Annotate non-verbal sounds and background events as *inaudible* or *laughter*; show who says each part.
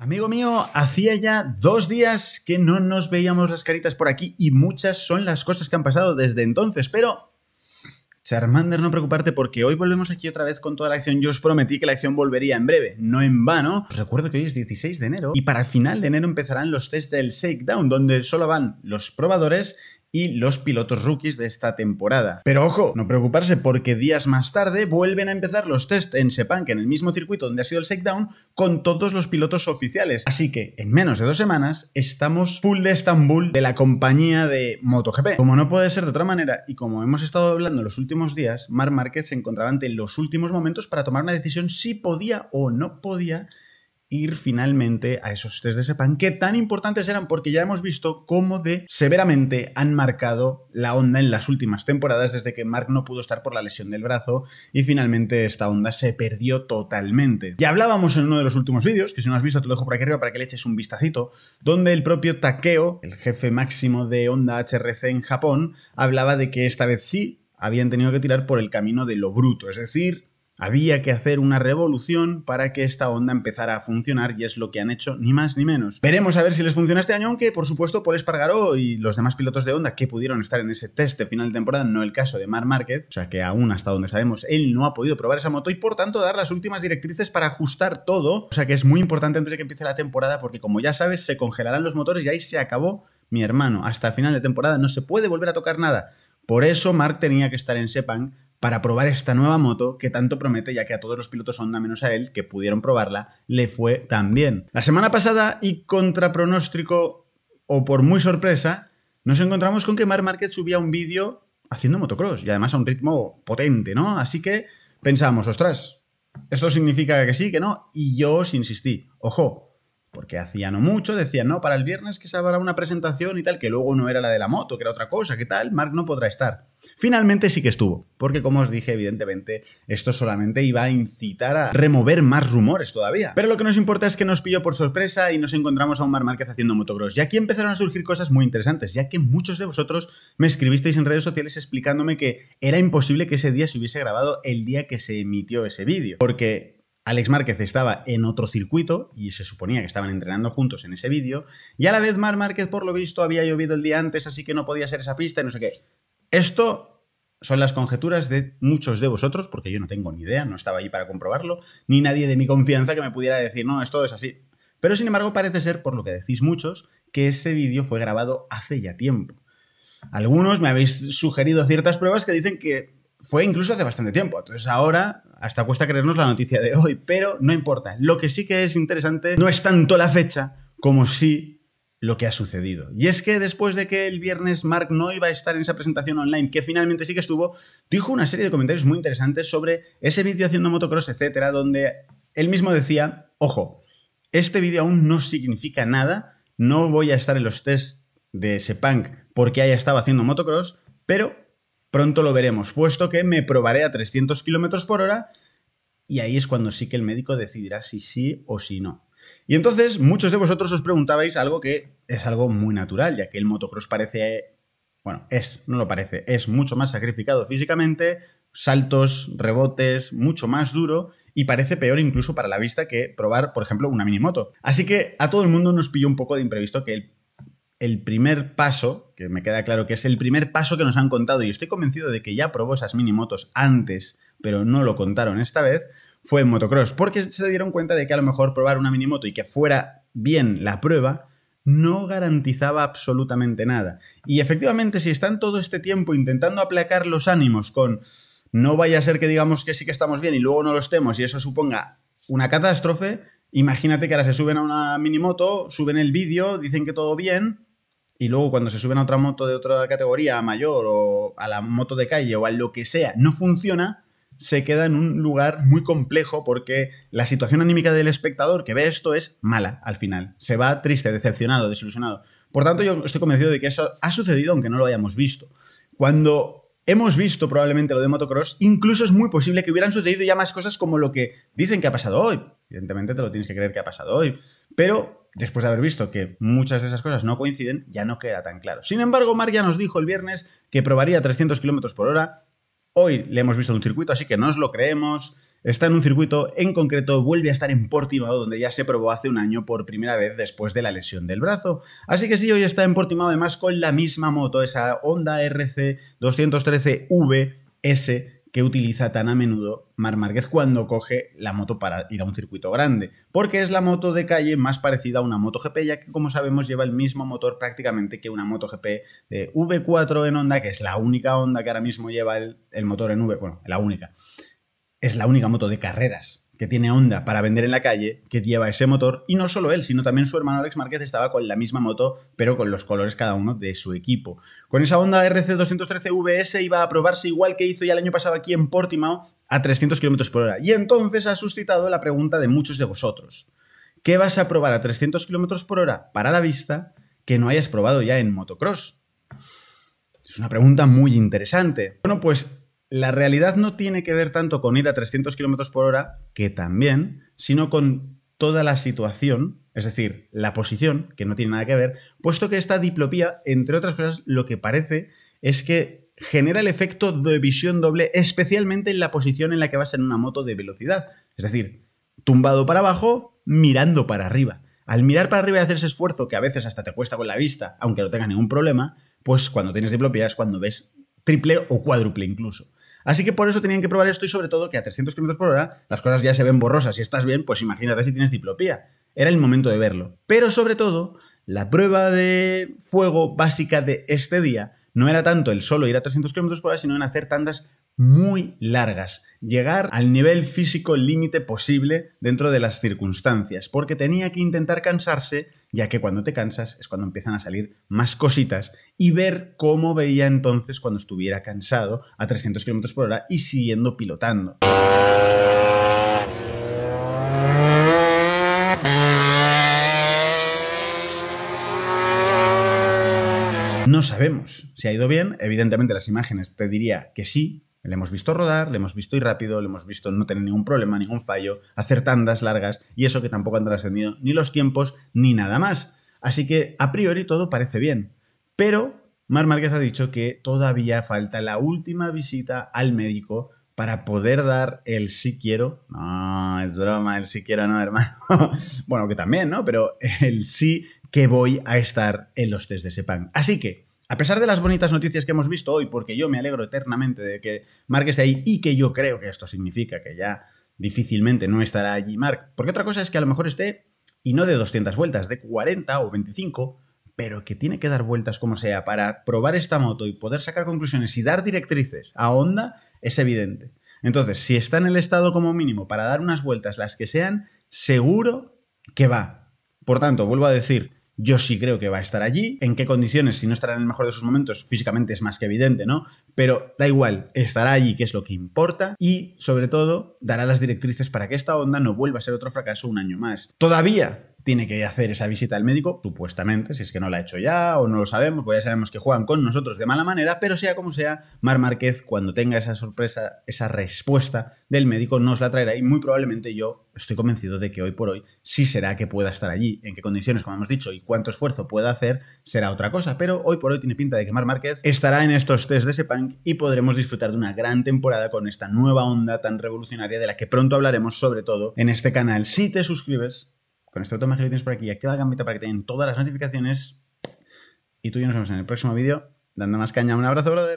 Speaker 1: Amigo mío, hacía ya dos días que no nos veíamos las caritas por aquí y muchas son las cosas que han pasado desde entonces, pero... Charmander, no preocuparte porque hoy volvemos aquí otra vez con toda la acción. Yo os prometí que la acción volvería en breve, no en vano. Os recuerdo que hoy es 16 de enero y para el final de enero empezarán los test del Shakedown, donde solo van los probadores y los pilotos rookies de esta temporada. Pero ojo, no preocuparse porque días más tarde vuelven a empezar los test en Sepang, en el mismo circuito donde ha sido el shakedown, con todos los pilotos oficiales. Así que en menos de dos semanas estamos full de Estambul de la compañía de MotoGP. Como no puede ser de otra manera y como hemos estado hablando los últimos días, Marc Márquez se encontraba ante los últimos momentos para tomar una decisión si podía o no podía ir finalmente a esos test de SEPAN que tan importantes eran porque ya hemos visto cómo de severamente han marcado la onda en las últimas temporadas desde que Mark no pudo estar por la lesión del brazo y finalmente esta onda se perdió totalmente. Ya hablábamos en uno de los últimos vídeos, que si no has visto te lo dejo por aquí arriba para que le eches un vistacito, donde el propio Takeo, el jefe máximo de Onda HRC en Japón, hablaba de que esta vez sí habían tenido que tirar por el camino de lo bruto, es decir, había que hacer una revolución para que esta onda empezara a funcionar y es lo que han hecho ni más ni menos. Veremos a ver si les funciona este año, aunque por supuesto por Espargaró y los demás pilotos de onda que pudieron estar en ese test de final de temporada, no el caso de Mar Márquez, o sea que aún hasta donde sabemos él no ha podido probar esa moto y por tanto dar las últimas directrices para ajustar todo, o sea que es muy importante antes de que empiece la temporada porque como ya sabes se congelarán los motores y ahí se acabó mi hermano, hasta final de temporada no se puede volver a tocar nada. Por eso Mark tenía que estar en Sepang para probar esta nueva moto que tanto promete, ya que a todos los pilotos Honda menos a él que pudieron probarla le fue tan bien. La semana pasada y contra pronóstico o por muy sorpresa, nos encontramos con que Mar Market subía un vídeo haciendo motocross y además a un ritmo potente, ¿no? Así que pensamos, ostras, esto significa que sí, que no, y yo os insistí, ojo, porque hacía no mucho, decían, no, para el viernes que se habrá una presentación y tal, que luego no era la de la moto, que era otra cosa, que tal, Mark no podrá estar. Finalmente sí que estuvo, porque como os dije, evidentemente, esto solamente iba a incitar a remover más rumores todavía. Pero lo que nos importa es que nos pilló por sorpresa y nos encontramos a un Mark Márquez haciendo motocross. Y aquí empezaron a surgir cosas muy interesantes, ya que muchos de vosotros me escribisteis en redes sociales explicándome que era imposible que ese día se hubiese grabado el día que se emitió ese vídeo, porque Alex Márquez estaba en otro circuito y se suponía que estaban entrenando juntos en ese vídeo. Y a la vez Mar Márquez, por lo visto, había llovido el día antes, así que no podía ser esa pista y no sé qué. Esto son las conjeturas de muchos de vosotros, porque yo no tengo ni idea, no estaba ahí para comprobarlo, ni nadie de mi confianza que me pudiera decir, no, esto es así. Pero sin embargo parece ser, por lo que decís muchos, que ese vídeo fue grabado hace ya tiempo. Algunos me habéis sugerido ciertas pruebas que dicen que fue incluso hace bastante tiempo. Entonces ahora hasta cuesta creernos la noticia de hoy, pero no importa. Lo que sí que es interesante no es tanto la fecha como sí lo que ha sucedido. Y es que después de que el viernes Mark no iba a estar en esa presentación online, que finalmente sí que estuvo, dijo una serie de comentarios muy interesantes sobre ese vídeo haciendo motocross, etcétera, donde él mismo decía, ojo, este vídeo aún no significa nada, no voy a estar en los tests de ese punk porque haya estado haciendo motocross, pero pronto lo veremos, puesto que me probaré a 300 kilómetros por hora y ahí es cuando sí que el médico decidirá si sí o si no. Y entonces muchos de vosotros os preguntabais algo que es algo muy natural, ya que el motocross parece, bueno, es, no lo parece, es mucho más sacrificado físicamente, saltos, rebotes, mucho más duro y parece peor incluso para la vista que probar, por ejemplo, una minimoto. Así que a todo el mundo nos pilló un poco de imprevisto que el el primer paso, que me queda claro que es el primer paso que nos han contado, y estoy convencido de que ya probó esas mini motos antes, pero no lo contaron esta vez, fue en motocross, porque se dieron cuenta de que a lo mejor probar una mini y que fuera bien la prueba no garantizaba absolutamente nada. Y efectivamente, si están todo este tiempo intentando aplacar los ánimos con no vaya a ser que digamos que sí que estamos bien y luego no lo estemos y eso suponga una catástrofe, imagínate que ahora se suben a una minimoto, suben el vídeo, dicen que todo bien, y luego cuando se suben a otra moto de otra categoría, mayor o a la moto de calle o a lo que sea, no funciona, se queda en un lugar muy complejo porque la situación anímica del espectador que ve esto es mala al final. Se va triste, decepcionado, desilusionado. Por tanto, yo estoy convencido de que eso ha sucedido aunque no lo hayamos visto. Cuando hemos visto probablemente lo de motocross, incluso es muy posible que hubieran sucedido ya más cosas como lo que dicen que ha pasado hoy. Evidentemente te lo tienes que creer que ha pasado hoy. Pero después de haber visto que muchas de esas cosas no coinciden, ya no queda tan claro. Sin embargo, Mar ya nos dijo el viernes que probaría 300 km por hora. Hoy le hemos visto en un circuito, así que no os lo creemos. Está en un circuito en concreto, vuelve a estar en Portimao, donde ya se probó hace un año por primera vez después de la lesión del brazo. Así que sí, hoy está en Portimao, además con la misma moto, esa Honda RC 213V S que utiliza tan a menudo Mar Márquez cuando coge la moto para ir a un circuito grande, porque es la moto de calle más parecida a una moto GP, ya que como sabemos lleva el mismo motor prácticamente que una moto GP de V4 en Honda, que es la única Honda que ahora mismo lleva el, el motor en V, bueno, la única. Es la única moto de carreras que tiene Honda para vender en la calle, que lleva ese motor, y no solo él, sino también su hermano Alex Márquez estaba con la misma moto, pero con los colores cada uno de su equipo. Con esa Honda RC213 VS iba a probarse igual que hizo ya el año pasado aquí en Portimao a 300 km por hora. Y entonces ha suscitado la pregunta de muchos de vosotros. ¿Qué vas a probar a 300 km por hora para la vista que no hayas probado ya en motocross? Es una pregunta muy interesante. Bueno, pues la realidad no tiene que ver tanto con ir a 300 km por hora, que también, sino con toda la situación, es decir, la posición, que no tiene nada que ver, puesto que esta diplopía, entre otras cosas, lo que parece es que genera el efecto de visión doble, especialmente en la posición en la que vas en una moto de velocidad. Es decir, tumbado para abajo, mirando para arriba. Al mirar para arriba y hacer ese esfuerzo que a veces hasta te cuesta con la vista, aunque no tenga ningún problema, pues cuando tienes diplopía es cuando ves triple o cuádruple incluso. Así que por eso tenían que probar esto y sobre todo que a 300 km por hora las cosas ya se ven borrosas. Si estás bien, pues imagínate si tienes diplopía. Era el momento de verlo. Pero sobre todo, la prueba de fuego básica de este día no era tanto el solo ir a 300 km por hora, sino en hacer tandas muy largas, llegar al nivel físico límite posible dentro de las circunstancias, porque tenía que intentar cansarse, ya que cuando te cansas es cuando empiezan a salir más cositas, y ver cómo veía entonces cuando estuviera cansado a 300 km por hora y siguiendo pilotando. No sabemos si ha ido bien, evidentemente las imágenes te diría que sí, le hemos visto rodar, le hemos visto ir rápido, le hemos visto no tener ningún problema, ningún fallo, hacer tandas largas y eso que tampoco han trascendido ni los tiempos ni nada más. Así que a priori todo parece bien. Pero Mar Márquez ha dicho que todavía falta la última visita al médico para poder dar el sí quiero. No, es broma, el sí quiero no, *laughs* hermano. bueno, que también, ¿no? Pero el sí que voy a estar en los test de Sepan. Así que a pesar de las bonitas noticias que hemos visto hoy, porque yo me alegro eternamente de que Mark esté ahí y que yo creo que esto significa que ya difícilmente no estará allí Mark, porque otra cosa es que a lo mejor esté y no de 200 vueltas, de 40 o 25, pero que tiene que dar vueltas como sea para probar esta moto y poder sacar conclusiones y dar directrices a Honda es evidente. Entonces, si está en el estado como mínimo para dar unas vueltas las que sean, seguro que va. Por tanto, vuelvo a decir, yo sí creo que va a estar allí. ¿En qué condiciones? Si no estará en el mejor de sus momentos, físicamente es más que evidente, ¿no? Pero da igual, estará allí, que es lo que importa. Y sobre todo, dará las directrices para que esta onda no vuelva a ser otro fracaso un año más. Todavía tiene que hacer esa visita al médico, supuestamente, si es que no la ha hecho ya o no lo sabemos, pues ya sabemos que juegan con nosotros de mala manera, pero sea como sea, Mar Márquez, cuando tenga esa sorpresa, esa respuesta del médico, nos la traerá y muy probablemente yo estoy convencido de que hoy por hoy sí será que pueda estar allí. En qué condiciones, como hemos dicho, y cuánto esfuerzo pueda hacer, será otra cosa, pero hoy por hoy tiene pinta de que Mar Márquez estará en estos test de Sepang y podremos disfrutar de una gran temporada con esta nueva onda tan revolucionaria de la que pronto hablaremos, sobre todo en este canal, si te suscribes con este automático que tienes por aquí, activa la campanita para que te den todas las notificaciones. Y tú y yo nos vemos en el próximo vídeo. Dando más caña, un abrazo, brother.